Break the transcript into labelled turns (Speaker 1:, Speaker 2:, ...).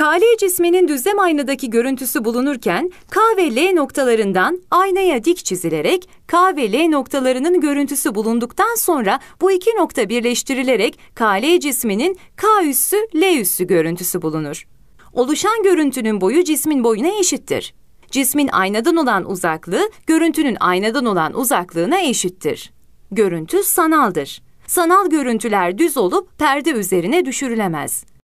Speaker 1: KL cisminin düzlem aynadaki görüntüsü bulunurken K ve L noktalarından aynaya dik çizilerek K ve L noktalarının görüntüsü bulunduktan sonra bu iki nokta birleştirilerek KL cisminin K üssü L üssü görüntüsü bulunur. Oluşan görüntünün boyu cismin boyuna eşittir. Cismin aynadan olan uzaklığı görüntünün aynadan olan uzaklığına eşittir. Görüntü sanaldır. Sanal görüntüler düz olup perde üzerine düşürülemez.